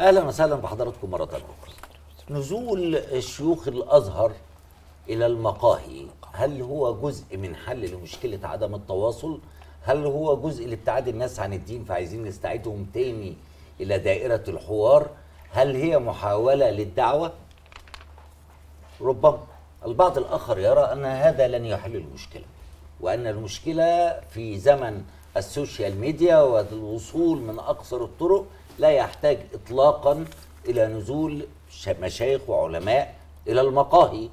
اهلا وسهلا بحضراتكم مره اخرى نزول شيوخ الازهر الى المقاهي هل هو جزء من حل لمشكله عدم التواصل هل هو جزء لابتعاد الناس عن الدين فعايزين نستعيدهم تاني الى دائره الحوار هل هي محاوله للدعوه ربما البعض الاخر يرى ان هذا لن يحل المشكله وان المشكله في زمن السوشيال ميديا والوصول من اقصر الطرق لا يحتاج إطلاقا إلى نزول مشايخ وعلماء إلى المقاهي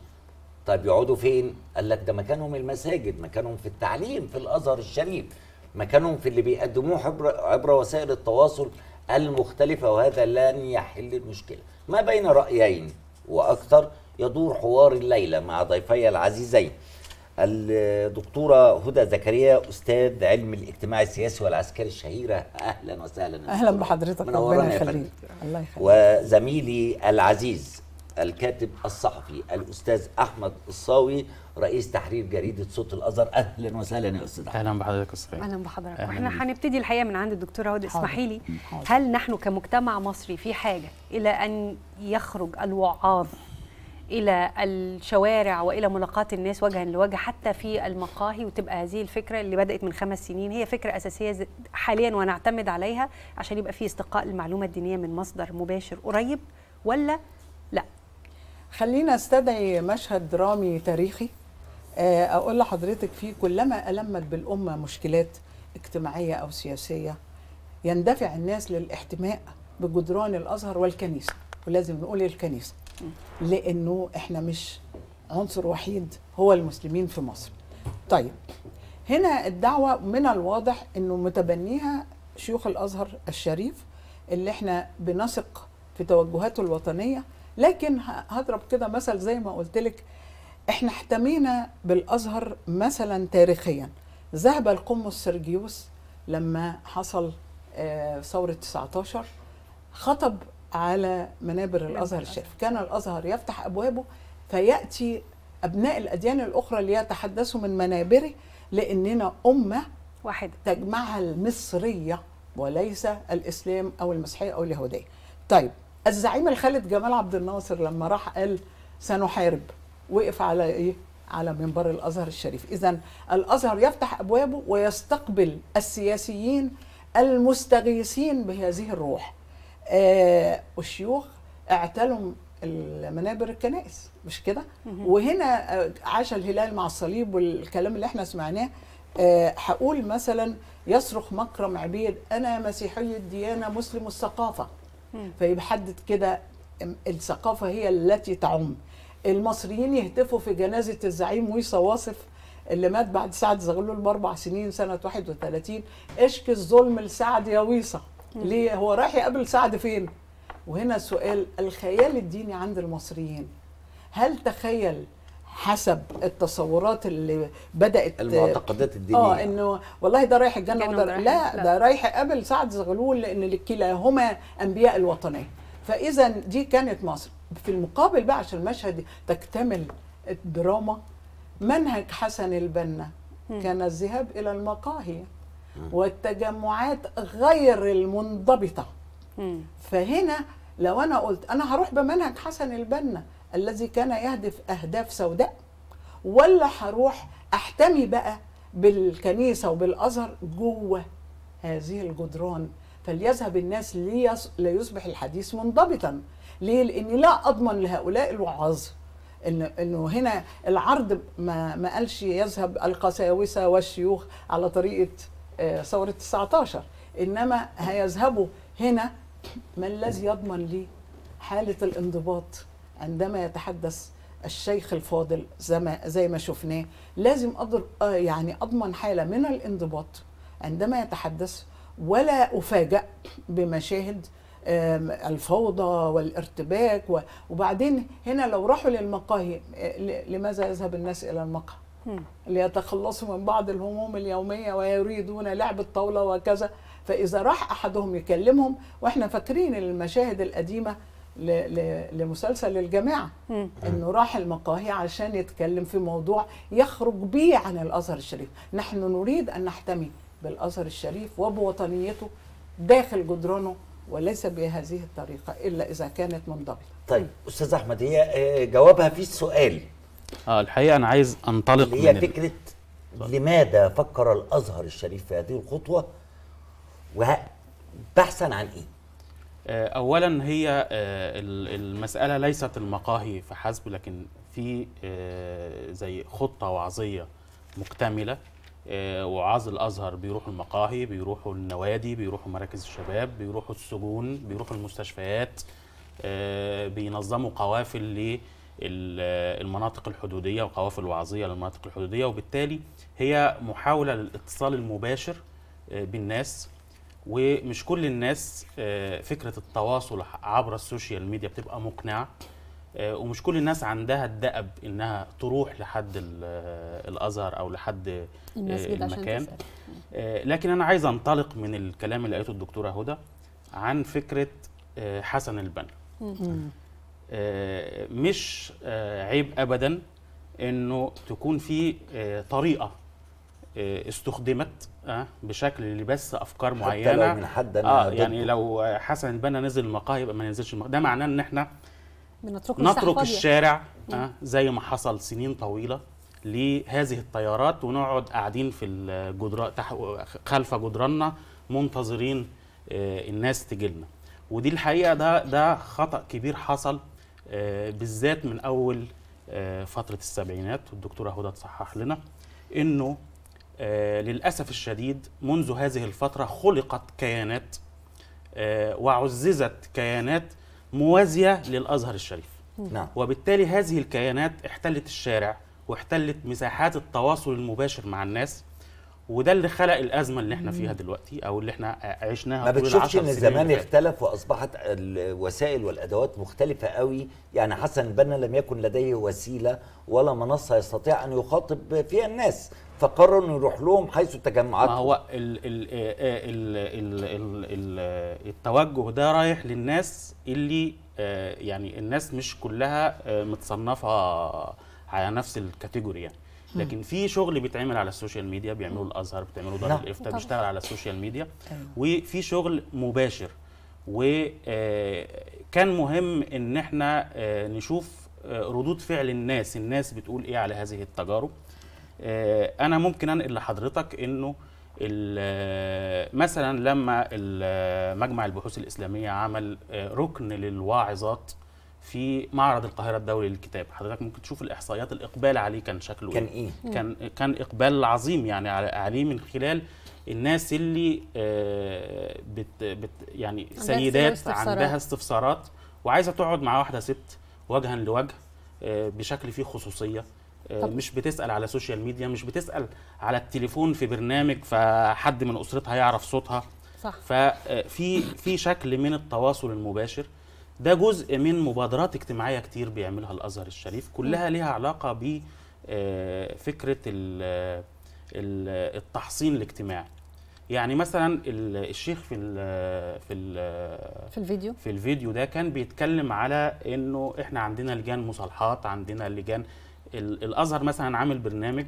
طيب يقعدوا فين؟ قال لك ده مكانهم المساجد مكانهم في التعليم في الأزهر الشريف مكانهم في اللي بيقدموه عبر, عبر وسائل التواصل المختلفة وهذا لن يحل المشكلة ما بين رأيين وأكثر يدور حوار الليلة مع ضيفي العزيزين الدكتوره هدى زكريا استاذ علم الاجتماع السياسي والعسكري الشهيره اهلا وسهلا اهلا بحضرتك ربنا يخليك الله يخليك وزميلي العزيز الكاتب الصحفي الاستاذ احمد الصاوي رئيس تحرير جريده صوت الازهر اهلا وسهلا يا استاذ اهلا بحضرتك استاذ اهلا بحضرتك احنا هنبتدي الحقيقه من عند الدكتوره هدى اسمحي لي هل نحن كمجتمع مصري في حاجه الى ان يخرج الوعاظ الى الشوارع والى ملاقاة الناس وجها لوجه حتى في المقاهي وتبقى هذه الفكره اللي بدات من خمس سنين هي فكره اساسيه حاليا ونعتمد عليها عشان يبقى في استقاء المعلومه الدينيه من مصدر مباشر قريب ولا لا خلينا استدعي مشهد درامي تاريخي آه، اقول لحضرتك فيه كلما المت بالامه مشكلات اجتماعيه او سياسيه يندفع الناس للاحتماء بجدران الازهر والكنيسه ولازم نقول الكنيسه لانه احنا مش عنصر وحيد هو المسلمين في مصر طيب هنا الدعوه من الواضح انه متبنيها شيوخ الازهر الشريف اللي احنا بنثق في توجهاته الوطنيه لكن هضرب كده مثل زي ما قلت لك احنا احتمينا بالازهر مثلا تاريخيا ذهب القمص سيرجيوس لما حصل آه، ثوره 19 خطب على منابر الازهر الشريف كان الازهر يفتح ابوابه فياتي ابناء الاديان الاخرى ليتحدثوا من منابره لاننا امه واحده تجمعها المصريه وليس الاسلام او المسيحيه او اليهوديه طيب الزعيم الخالد جمال عبد الناصر لما راح قال سنحارب وقف على ايه على منبر الازهر الشريف اذا الازهر يفتح ابوابه ويستقبل السياسيين المستغيثين بهذه الروح آه، الشيوخ اعتلوا المنابر الكنائس مش كده وهنا آه، عاش الهلال مع الصليب والكلام اللي احنا سمعناه آه، هقول مثلا يصرخ مكرم عبيد انا مسيحي الديانه مسلم الثقافه فيحدد كده الثقافه هي التي تعم المصريين يهتفوا في جنازه الزعيم ويصا واصف اللي مات بعد سعد زغلول باربع سنين سنه 31 اشكي الظلم لسعد يا ويصه ليه هو رايح يقابل سعد فين وهنا سؤال الخيال الديني عند المصريين هل تخيل حسب التصورات اللي بدات المعتقدات الدينيه اه انه والله ده رايح الجنه وده رايح لا, لا ده رايح يقابل سعد زغلول لان كلاهما انبياء الوطنيه فاذا دي كانت مصر في المقابل بقى عشان المشهد تكتمل الدراما منهج حسن البنا كان الذهاب الى المقاهي والتجمعات غير المنضبطه فهنا لو انا قلت انا هروح بمنهج حسن البنا الذي كان يهدف اهداف سوداء ولا هروح احتمي بقى بالكنيسه وبالازهر جوه هذه الجدران فليذهب الناس ليصبح الحديث منضبطا ليه لاني لا اضمن لهؤلاء الوعاظ انه انه هنا العرض ما ما قالش يذهب القساوسه والشيوخ على طريقه آه، ثوره 19 انما هيذهبوا هنا ما الذي يضمن لي حاله الانضباط عندما يتحدث الشيخ الفاضل زي ما شفناه لازم أضر آه، يعني اضمن حاله من الانضباط عندما يتحدث ولا افاجئ بمشاهد الفوضى والارتباك وبعدين هنا لو راحوا للمقاهي آه، لماذا يذهب الناس الى المقهى ليتخلصوا من بعض الهموم اليومية ويريدون لعب الطاولة وكذا فإذا راح أحدهم يكلمهم وإحنا فاكرين المشاهد القديمة لمسلسل الجماعة أنه راح المقاهي عشان يتكلم في موضوع يخرج به عن الأزهر الشريف نحن نريد أن نحتمي بالأزهر الشريف وبوطنيته داخل جدرانه وليس بهذه الطريقة إلا إذا كانت منضبطة طيب أستاذ أحمد هي آه، جوابها في السؤال اه الحقيقه انا عايز انطلق اللي هي من فكره ال... لماذا فكر الازهر الشريف في هذه الخطوه وبحثا عن ايه؟ آه، اولا هي آه، المساله ليست المقاهي فحسب لكن في آه، زي خطه وعظيه مكتمله وعاظ الازهر بيروحوا المقاهي بيروحوا النوادي بيروحوا مراكز الشباب بيروحوا السجون بيروحوا المستشفيات بينظموا قوافل المناطق الحدودية وقوافل وعظية للمناطق الحدودية وبالتالي هي محاولة للاتصال المباشر آه، بالناس ومش كل الناس آه، فكرة التواصل عبر السوشيال ميديا بتبقى مقنعة آه، ومش كل الناس عندها الدأب انها تروح لحد الازهر او لحد المكان لكن انا عايز انطلق من الكلام اللي قالته الدكتوره هدى عن فكره حسن البنا آه، مش آه، عيب ابدا انه تكون في آه، طريقه استخدمت بشكل لبس افكار معينه حتى لو من حد أنا اه يعني لو حسن البنا نزل المقاهي يبقى ما ينزلش المقاهي ده معناه ان احنا بنترك نترك الشارع آه زي ما حصل سنين طويله لهذه الطيارات ونقعد قاعدين في الجدران خلف جدراننا منتظرين الناس تجي لنا ودي الحقيقه ده ده خطا كبير حصل آه، بالذات من اول آه، فتره السبعينات والدكتوره هدى تصحح لنا انه آه، للاسف الشديد منذ هذه الفتره خلقت كيانات وعززت كيانات موازيه للازهر الشريف نعم. وبالتالي هذه الكيانات احتلت الشارع واحتلت مساحات التواصل المباشر مع الناس وده اللي خلق الازمه اللي احنا فيها دلوقتي او اللي احنا عشناها ما بتشوفش ان الزمان اختلف واصبحت الوسائل والادوات مختلفه قوي يعني حسن البنا لم يكن لديه وسيله ولا منصه يستطيع ان يخاطب فيها الناس فقرروا انه يروح لهم حيث تجمعات ما هو الـ الـ آه، الـ الـ الـ الـ التوجه ده رايح للناس اللي آه، يعني الناس مش كلها آه، متصنفه على نفس الكاتيجوري يعني لكن في شغل بيتعمل على السوشيال ميديا بيعملوا الازهر بتعملوا دار الافتاء بيشتغل على السوشيال ميديا طيب. وفي شغل مباشر وكان آه، مهم ان احنا آه، نشوف آه، ردود فعل الناس الناس بتقول ايه على هذه التجارب انا ممكن انقل لحضرتك انه مثلا لما مجمع البحوث الاسلاميه عمل ركن للواعظات في معرض القاهره الدولي للكتاب حضرتك ممكن تشوف الاحصائيات الاقبال عليه كان شكله كان ايه, إيه؟ كان كان اقبال عظيم يعني عليه من خلال الناس اللي آه، بت بت يعني سيدات عندها استفسارات وعايزه تقعد مع واحده ست وجها لوجه آه، بشكل فيه خصوصيه آه، طب. مش بتسال على السوشيال ميديا مش بتسال على التليفون في برنامج فحد من اسرتها يعرف صوتها صح ففي في شكل من التواصل المباشر ده جزء من مبادرات اجتماعيه كتير بيعملها الازهر الشريف كلها ليها علاقه ب آه، فكره آه، التحصين الاجتماعي يعني مثلا الشيخ في الـ آه، في الـ في الفيديو في الفيديو ده كان بيتكلم على انه احنا عندنا لجان مصالحات عندنا لجان الازهر مثلا عامل برنامج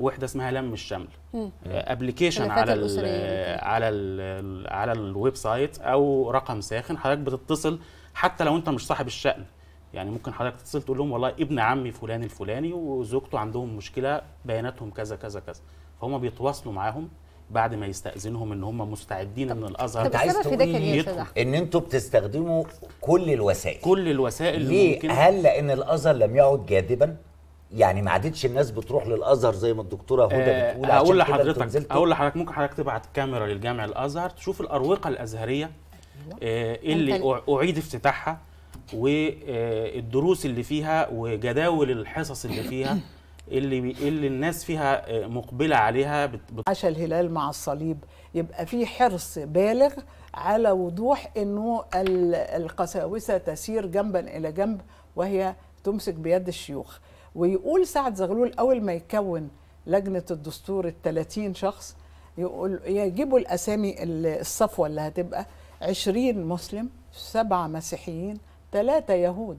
وحده اسمها لم الشمل ابلكيشن على الـ على الـ على الويب سايت او رقم ساخن حضرتك بتتصل حتى لو انت مش صاحب الشأن يعني ممكن حضرتك تتصل تقول لهم والله ابن عمي فلان الفلاني وزوجته عندهم مشكله بياناتهم كذا كذا كذا فهم بيتواصلوا معاهم بعد ما يستاذنهم ان هم مستعدين من الازهر طب عايز تقول ان انتوا بتستخدموا كل الوسائل كل الوسائل ليه ممكن هل لان الازهر لم يعد جاذبا يعني ما عادتش الناس بتروح للازهر زي ما الدكتوره هدى آه بتقول اقول لحضرتك اقول لحضرتك ممكن حضرتك تبعت كاميرا للجامع الازهر تشوف الاروقه الازهريه أيوة. آه، ايه اللي اعيد افتتاحها والدروس اللي فيها وجداول الحصص اللي فيها اللي اللي الناس فيها آه، مقبله عليها بت... عاش الهلال مع الصليب يبقى في حرص بالغ على وضوح انه القساوسه تسير جنبا الى جنب وهي تمسك بيد الشيوخ ويقول سعد زغلول اول ما يكون لجنه الدستور ال 30 شخص يقول يجيبوا الاسامي الصفوه اللي هتبقى 20 مسلم سبعة مسيحيين ثلاثة يهود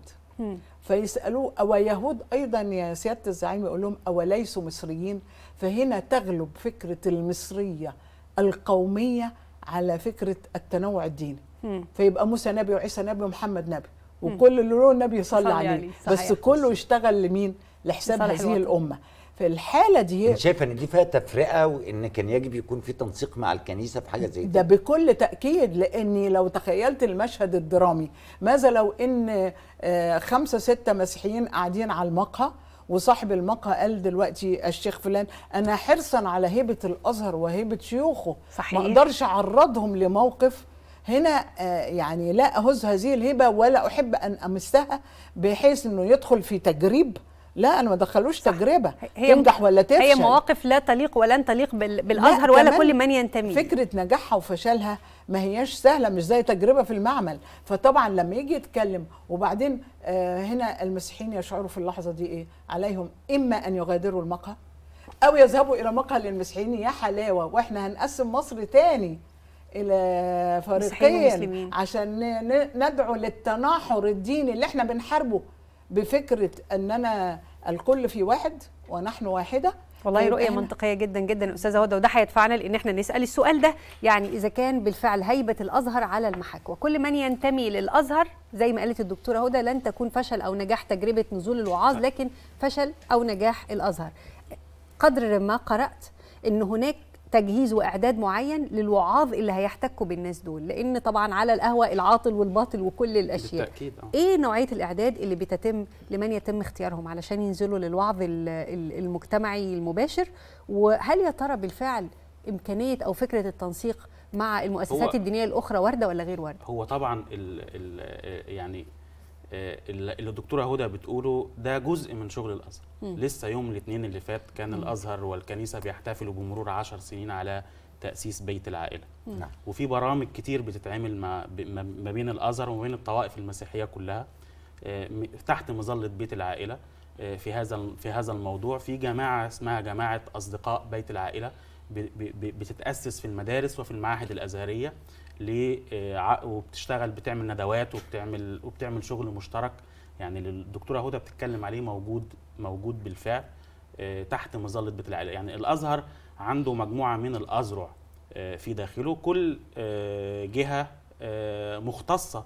فيسألوه أو يهود أيضا يا سيادة الزعيم يقول لهم أوليسوا مصريين فهنا تغلب فكرة المصرية القومية على فكرة التنوع الديني فيبقى موسى نبي وعيسى نبي ومحمد نبي وكل اللي له نبي يصلي عليه بس كله يشتغل لمين لحساب هذه الأمة في الحاله دي انت شايفه ان دي فيها تفرقه وان كان يجب يكون في تنسيق مع الكنيسه في حاجه زي ده بكل تاكيد لاني لو تخيلت المشهد الدرامي ماذا لو ان آه، خمسه سته مسيحيين قاعدين على المقهى وصاحب المقهى قال دلوقتي الشيخ فلان انا حرصا على هيبه الازهر وهيبه شيوخه صحيح. ما اقدرش اعرضهم لموقف هنا آه، يعني لا اهز هذه الهبه ولا احب ان امسها بحيث انه يدخل في تجريب لا انا ما دخلوش صح. تجربه هي تنجح ولا تفشل هي مواقف لا تليق ولن تليق بالازهر ولا كل من ينتمي فكره نجاحها وفشلها ما هياش سهله مش زي تجربه في المعمل فطبعا لما يجي يتكلم وبعدين آه هنا المسيحيين يشعروا في اللحظه دي ايه عليهم اما ان يغادروا المقهى او يذهبوا الى مقهى للمسيحيين يا حلاوه واحنا هنقسم مصر تاني الى فريقين عشان ندعو للتناحر الديني اللي احنا بنحاربه بفكره اننا الكل في واحد ونحن واحده والله طيب رؤية منطقية جدا جدا أستاذة هدى وده هيدفعنا لأن احنا نسأل السؤال ده يعني إذا كان بالفعل هيبة الأزهر على المحك وكل من ينتمي للأزهر زي ما قالت الدكتورة هدى لن تكون فشل أو نجاح تجربة نزول الوعاظ لكن فشل أو نجاح الأزهر قدر ما قرأت أن هناك تجهيز واعداد معين للوعاظ اللي هيحتكوا بالناس دول لان طبعا على القهوه العاطل والباطل وكل الاشياء بالتأكيد. آه. ايه نوعيه الاعداد اللي بتتم لمن يتم اختيارهم علشان ينزلوا للوعظ المجتمعي المباشر وهل يا ترى بالفعل امكانيه او فكره التنسيق مع المؤسسات الدينيه الاخرى وارده ولا غير وارده هو طبعا ال ال يعني آه، اللي الدكتوره هدى بتقوله ده جزء من شغل الازهر م. لسه يوم الاثنين اللي فات كان م. الازهر والكنيسه بيحتفلوا بمرور 10 سنين على تاسيس بيت العائله م. نعم. وفي برامج كتير بتتعمل ما, ما بين الازهر وما بين الطوائف المسيحيه كلها آه، تحت مظله بيت العائله آه، في هذا في هذا الموضوع في جماعه اسمها جماعه اصدقاء بيت العائله بتتاسس في المدارس وفي المعاهد الازهريه وبتشتغل بتعمل ندوات وبتعمل وبتعمل شغل مشترك يعني الدكتوره هدى بتتكلم عليه موجود موجود بالفعل آه، تحت مظله بيت العلاج يعني الازهر عنده مجموعه من الازرع آه، في داخله كل آه، جهه مختصه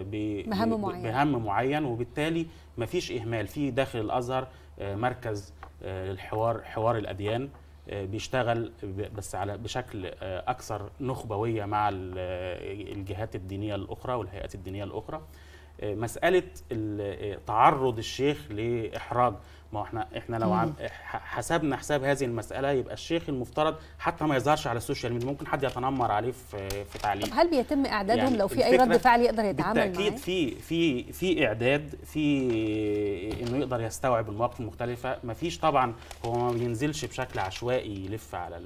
بهم معين بهم معين وبالتالي مفيش اهمال في داخل الازهر مركز للحوار حوار الاديان آه، بيشتغل بس على بشكل آه، اكثر نخبويه مع آه، الجهات الدينيه الاخرى والهيئات الدينيه الاخرى مساله تعرض الشيخ لاحراج ما هو احنا احنا لو عم حسبنا حساب هذه المساله يبقى الشيخ المفترض حتى ما يظهرش على السوشيال ميديا ممكن حد يتنمر عليه في في تعليق طب هل بيتم اعدادهم يعني لو في اي رد فعل يقدر يتعامل معاه بالتاكيد في في في اعداد في انه يقدر يستوعب المواقف المختلفه ما فيش طبعا هو ما بينزلش بشكل عشوائي يلف على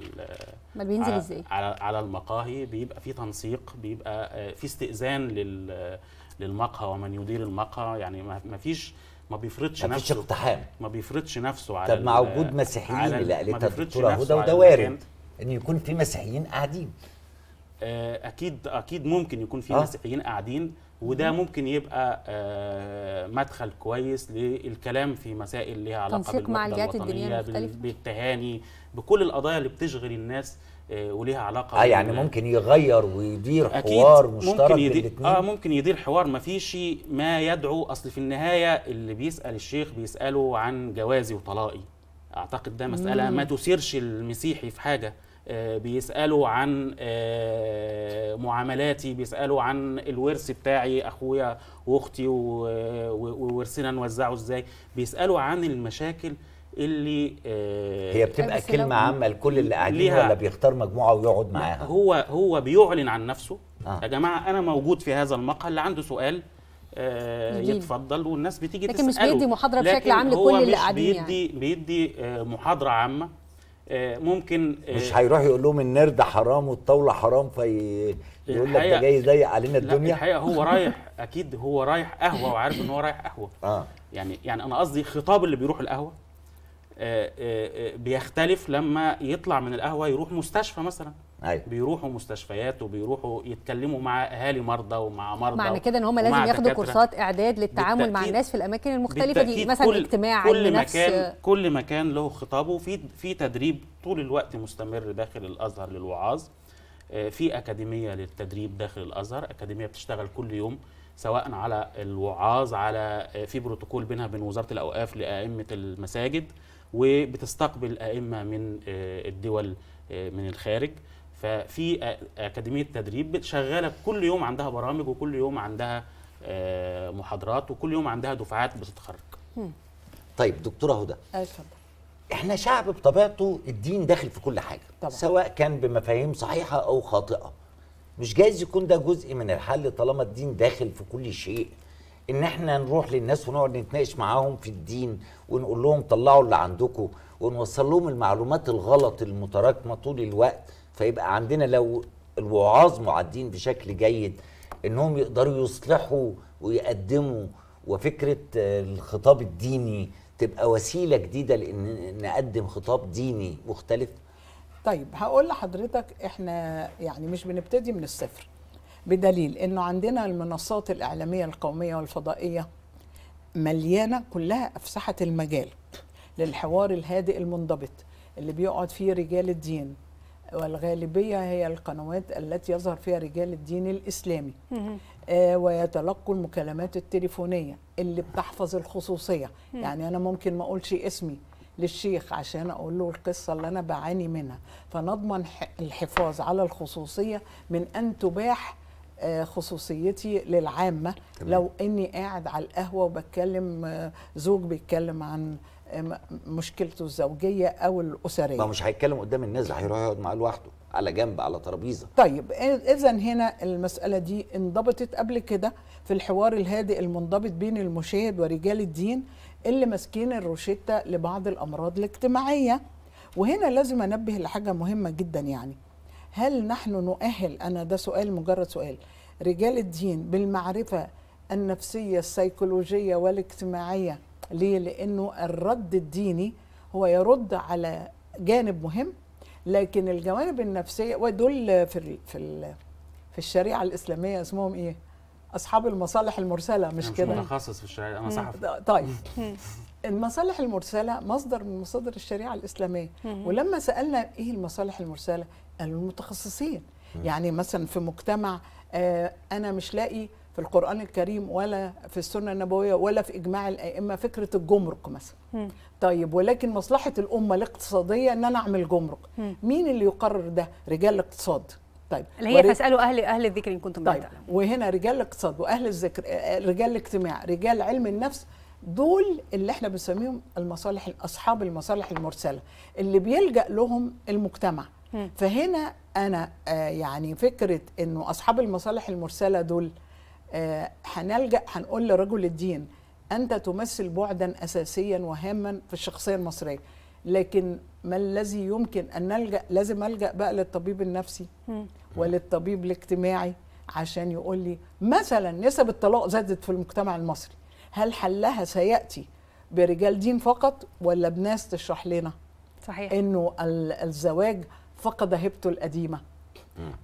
ما بينزل ازاي على على المقاهي بيبقى في تنسيق بيبقى آه، في استئذان لل للمقهى ومن يدير المقهى يعني ما فيش ما بيفرضش نفسه اقتحام ما بيفرضش نفسه على طب مع وجود مسيحيين اللي قالتها الدكتوره هدى وده وارد ان يكون في مسيحيين قاعدين آه، اكيد اكيد ممكن يكون في آه. مسيحيين قاعدين وده ممكن يبقى آه، مدخل كويس للكلام في مسائل ليها علاقه بالوحده الوطنيه بالتهاني بكل القضايا اللي بتشغل الناس آه، وليها علاقه اه يعني ممكن يغير ويدير حوار مشترك ممكن يدير اه ممكن يدير حوار ما فيش ما يدعو اصل في النهايه اللي بيسال الشيخ بيساله عن جوازي وطلاقي اعتقد ده مساله مم. ما تثيرش المسيحي في حاجه آه، بيسالوا عن آه، معاملاتي بيسالوا عن الورث بتاعي اخويا واختي وورثنا نوزعه ازاي بيسالوا عن المشاكل اللي آه، هي بتبقى كلمه عامه لكل اللي قاعدين ولا بيختار مجموعه ويقعد معاها هو هو بيعلن عن نفسه آه. يا جماعه انا موجود في هذا المقهى اللي عنده سؤال آه يتفضل والناس بتيجي لكن تساله لكن مش بيدي محاضره بشكل عام لكل اللي قاعدين بيدي يعني. بيدي آه، محاضره عامه آه، ممكن مش هيروح يقول لهم النرد حرام والطاوله حرام في يقول لك ده جاي يضيق علينا الدنيا لا الحقيقه هو رايح اكيد هو رايح قهوه وعارف ان هو رايح قهوه اه يعني يعني انا قصدي الخطاب اللي بيروح القهوه آه، آه، آه، بيختلف لما يطلع من القهوه يروح مستشفى مثلا أيوة. بيروحوا مستشفيات وبيروحوا يتكلموا مع اهالي مرضى ومع مرضى معنى كده ان هم لازم ياخدوا كورسات اعداد للتعامل مع الناس في الاماكن المختلفه دي مثلا كل اجتماع كل مكان كل مكان له خطابه في في تدريب طول الوقت مستمر داخل الازهر للوعاظ في اكاديميه للتدريب داخل الازهر اكاديميه بتشتغل كل يوم سواء على الوعاظ على في بروتوكول بينها وبين وزاره الاوقاف لائمه المساجد وبتستقبل ائمه من آه، الدول آه، من الخارج ففي اكاديميه تدريب شغاله كل يوم عندها برامج وكل يوم عندها آه، محاضرات وكل يوم عندها دفعات بتتخرج. طيب دكتوره هدى اتفضل احنا شعب بطبيعته الدين داخل في كل حاجه طبعا. سواء كان بمفاهيم صحيحه او خاطئه مش جايز يكون ده جزء من الحل طالما الدين داخل في كل شيء ان احنا نروح للناس ونقعد نتناقش معاهم في الدين ونقول لهم طلعوا اللي عندكم ونوصل لهم المعلومات الغلط المتراكمه طول الوقت فيبقى عندنا لو الوعاظ معدين بشكل جيد انهم يقدروا يصلحوا ويقدموا وفكره الخطاب الديني تبقى وسيله جديده لان نقدم خطاب ديني مختلف طيب هقول لحضرتك احنا يعني مش بنبتدي من الصفر بدليل انه عندنا المنصات الاعلاميه القوميه والفضائيه مليانه كلها افسحت المجال للحوار الهادئ المنضبط اللي بيقعد فيه رجال الدين والغالبيه هي القنوات التي يظهر فيها رجال الدين الاسلامي آه ويتلقوا المكالمات التليفونيه اللي بتحفظ الخصوصيه يعني انا ممكن ما اقولش اسمي للشيخ عشان اقول له القصه اللي انا بعاني منها فنضمن الحفاظ على الخصوصيه من ان تباح آه، خصوصيتي للعامه تمام. لو اني قاعد على القهوه وبتكلم آه، زوج بيتكلم عن آه، مشكلته الزوجيه او الاسريه ما مش هيتكلم قدام الناس هيروح يقعد معاه لوحده على جنب على ترابيزه طيب اذا هنا المساله دي انضبطت قبل كده في الحوار الهادئ المنضبط بين المشاهد ورجال الدين اللي ماسكين الروشته لبعض الامراض الاجتماعيه وهنا لازم انبه لحاجه مهمه جدا يعني هل نحن نؤهل أنا ده سؤال مجرد سؤال رجال الدين بالمعرفة النفسية السيكولوجية والاجتماعية ليه؟ لأنه الرد الديني هو يرد على جانب مهم لكن الجوانب النفسية ودول في في في الشريعة الإسلامية اسمهم إيه؟ أصحاب المصالح المرسلة مش كده؟ أنا مش متخصص في الشريعة أنا صحفي طيب المصالح المرسلة مصدر من مصادر الشريعة الإسلامية ولما سألنا إيه المصالح المرسلة المتخصصين يعني مثلا في مجتمع آه، انا مش لاقي في القرآن الكريم ولا في السنة النبوية ولا في إجماع الأئمة فكرة الجمرك مثلا م. طيب ولكن مصلحة الأمة الاقتصادية أن أنا أعمل جمرك م. مين اللي يقرر ده رجال الاقتصاد طيب اللي هي فاسألوا أهل أهل الذكر إن كنتم طيب تعلمون وهنا رجال الاقتصاد وأهل الذكر آه، آه، رجال الاجتماع رجال علم النفس دول اللي احنا بنسميهم المصالح اصحاب المصالح المرسله اللي بيلجا لهم المجتمع فهنا انا آه، يعني فكره انه اصحاب المصالح المرسله دول آه، هنلجا هنقول لرجل الدين انت تمثل بعدا اساسيا وهاما في الشخصيه المصريه لكن ما الذي يمكن ان نلجا لازم الجا بقى للطبيب النفسي وللطبيب الاجتماعي عشان يقول لي مثلا نسب الطلاق زادت في المجتمع المصري هل حلها سياتي برجال دين فقط ولا بناس تشرح لنا صحيح انه الزواج فقد هبته القديمة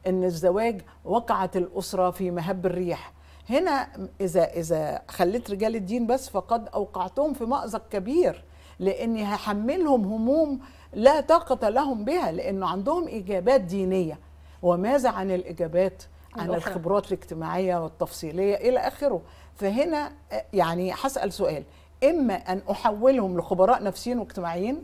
إن الزواج وقعت الأسرة في مهب الريح هنا إذا إذا خليت رجال الدين بس فقد أوقعتهم في مأزق كبير لأني هحملهم هموم لا طاقة لهم بها لأنه عندهم إجابات دينية وماذا عن الإجابات عن الأخرى. الخبرات الاجتماعية والتفصيلية إلى آخره فهنا يعني هسأل سؤال إما أن أحولهم لخبراء نفسيين واجتماعيين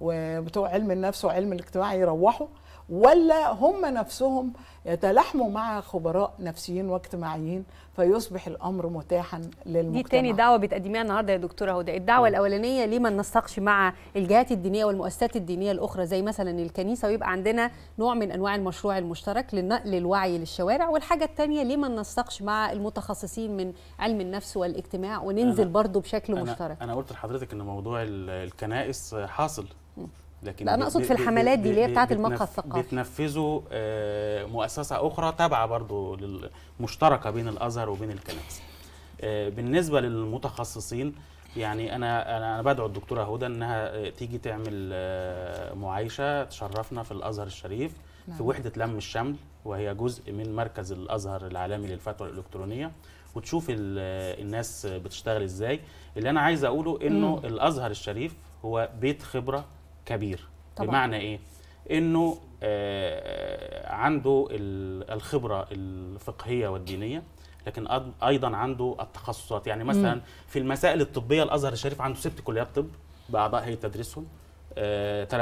وبتوع علم النفس وعلم الاجتماع يروحوا ولا هم نفسهم يتلاحموا مع خبراء نفسيين واجتماعيين فيصبح الامر متاحا للمجتمع دي تاني دعوه بتقدميها النهارده يا دكتوره هدى الدعوه الاولانيه ليه ما ننسقش مع الجهات الدينيه والمؤسسات الدينيه الاخرى زي مثلا الكنيسه ويبقى عندنا نوع من انواع المشروع المشترك لنقل الوعي للشوارع والحاجه الثانيه ليه ما ننسقش مع المتخصصين من علم النفس والاجتماع وننزل برضه بشكل أنا مشترك انا قلت لحضرتك ان موضوع الكنائس حاصل لكن لا انا اقصد في الحملات دي اللي هي بتاعه المقهى الثقافي بتنفذه آه، مؤسسه اخرى تابعه برضو مشتركه بين الازهر وبين الكنائس آه، بالنسبه للمتخصصين يعني انا انا بدعو الدكتوره هدى انها آه، تيجي تعمل معايشه تشرفنا في الازهر الشريف في نعم. وحده لم الشمل وهي جزء من مركز الازهر العالمي للفتوى الالكترونيه وتشوف الناس بتشتغل ازاي اللي انا عايز اقوله انه الازهر الشريف هو بيت خبره كبير طبعا. بمعنى ايه انه آه، آه، عنده الخبره الفقهيه والدينيه لكن ايضا عنده التخصصات يعني مثلا مم. في المسائل الطبيه الازهر الشريف عنده ست كليات طب باعضاء هيئه تدريسهم ثلاث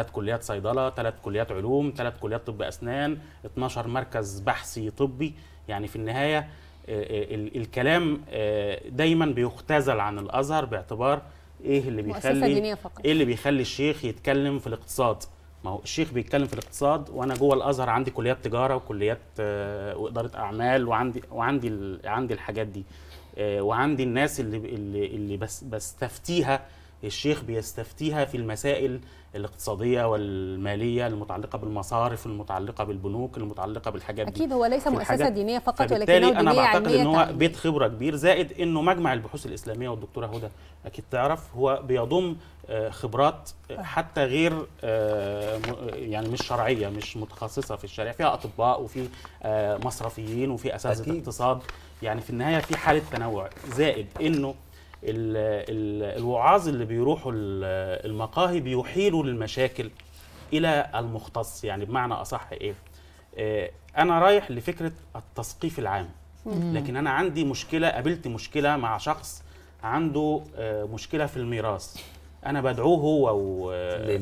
آه، كليات صيدله ثلاث كليات علوم ثلاث كليات طب اسنان 12 مركز بحثي طبي يعني في النهايه آه،, آه، الكلام آه، دايما بيختزل عن الازهر باعتبار ايه اللي بيخلي ايه اللي بيخلي الشيخ يتكلم في الاقتصاد ما هو الشيخ بيتكلم في الاقتصاد وانا جوه الازهر عندي كليات تجاره وكليات آه، واداره اعمال وعندي وعندي عندي الحاجات دي آه، وعندي الناس اللي اللي, اللي بس بستفتيها الشيخ بيستفتيها في المسائل الاقتصاديه والماليه المتعلقه بالمصارف المتعلقه بالبنوك المتعلقه بالحاجات أكيد دي اكيد هو ليس مؤسسه دينيه فقط ولكنه دينيه انا بعتقد ان هو بيت خبره كبير زائد انه مجمع البحوث الاسلاميه والدكتوره هدى اكيد تعرف هو بيضم آه، خبرات حتى غير آه، يعني مش شرعيه مش متخصصه في الشريعه فيها اطباء وفي آه، مصرفيين وفي اساتذه اقتصاد يعني في النهايه في حاله تنوع زائد انه ال الوعاظ اللي بيروحوا المقاهي بيحيلوا المشاكل الى المختص يعني بمعنى اصح ايه آه، انا رايح لفكره التثقيف العام لكن انا عندي مشكله قابلت مشكله مع شخص عنده آه، مشكله في الميراث انا بدعوه هو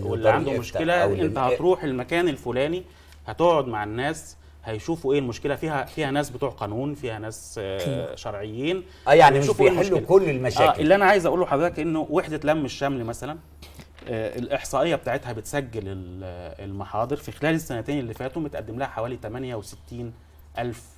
واللي عنده مشكله انت هتروح المكان الفلاني هتقعد مع الناس هيشوفوا ايه المشكله فيها فيها ناس بتوع قانون فيها ناس آه، شرعيين اه يعني مش إيه بيحلوا كل المشاكل آه اللي انا عايز اقوله لحضرتك انه وحده لم الشمل مثلا آه الاحصائيه بتاعتها بتسجل المحاضر في خلال السنتين اللي فاتوا متقدم لها حوالي 68 الف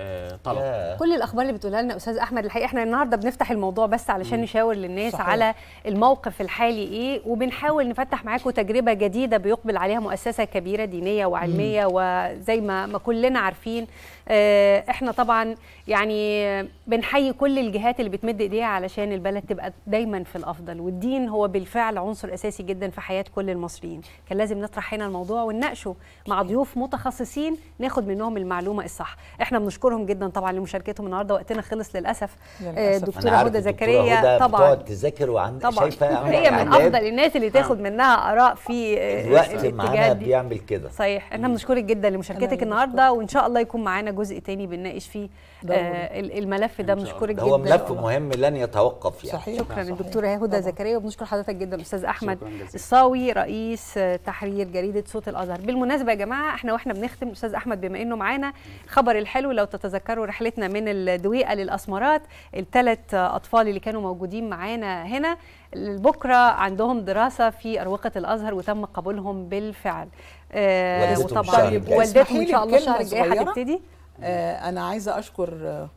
آه، طلب كل الاخبار اللي بتقولها لنا استاذ احمد الحقيقه احنا النهارده بنفتح الموضوع بس علشان نشاور للناس صحيح. على الموقف الحالي ايه وبنحاول نفتح معاكم تجربه جديده بيقبل عليها مؤسسه كبيره دينيه وعلميه مم. وزي ما ما كلنا عارفين آه، احنا طبعا يعني بنحيي كل الجهات اللي بتمد ايديها علشان البلد تبقى دايما في الافضل والدين هو بالفعل عنصر اساسي جدا في حياه كل المصريين كان لازم نطرح هنا الموضوع ونناقشه مع ضيوف متخصصين ناخد منهم المعلومه الصح احنا بنشكرهم جدا طبعا لمشاركتهم النهارده وقتنا خلص للاسف, آه، للأسف. دكتوره هدى زكريا طبعا بتقعد تذاكر وعند طبعا شايفه هي من افضل الناس اللي تاخد نعم. منها اراء في الوقت آه، معانا بيعمل كده صحيح احنا بنشكرك جدا لمشاركتك النهارده وان شاء الله يكون معانا جزء تاني بنناقش فيه آه الملف ده بنشكرك جدا هو ملف مهم لن يتوقف يعني صحيح شكرا الدكتورة هدى زكريا وبنشكر حضرتك جدا استاذ احمد الصاوي رئيس آه، تحرير جريدة صوت الازهر بالمناسبه يا جماعه احنا واحنا بنختم استاذ احمد بما انه معانا خبر الحلو لو تتذكروا رحلتنا من الدويقه للاسمرات الثلاث اطفال اللي كانوا موجودين معانا هنا بكره عندهم دراسه في اروقه الازهر وتم قبولهم بالفعل آه وطبعا والدتهم ان شاء الله الشهر الجاي هتبتدي آه، انا عايزه اشكر آه،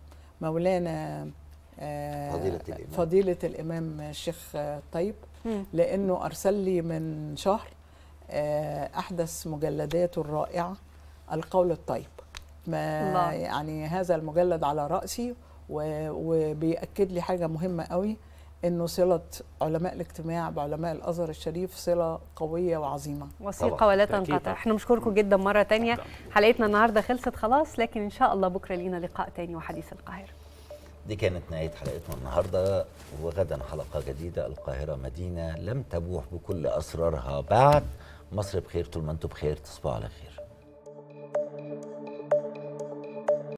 مولانا آه، فضيلة الإمام. فضيلة الإمام الشيخ طيب لأنه أرسل لي من شهر أحدث مجلداته الرائعة القول الطيب ما الله. يعني هذا المجلد على رأسي وبيأكد لي حاجة مهمة قوي انه صله علماء الاجتماع بعلماء الازهر الشريف صله قويه وعظيمه وثيقه ولا تنقطع احنا بنشكركم جدا مره تانية نعم. حلقتنا النهارده خلصت خلاص لكن ان شاء الله بكره لينا لقاء تاني وحديث القاهره دي كانت نهايه حلقتنا النهارده وغدا حلقه جديده القاهره مدينه لم تبوح بكل اسرارها بعد مصر بخير طول ما انتم بخير تصبحوا على خير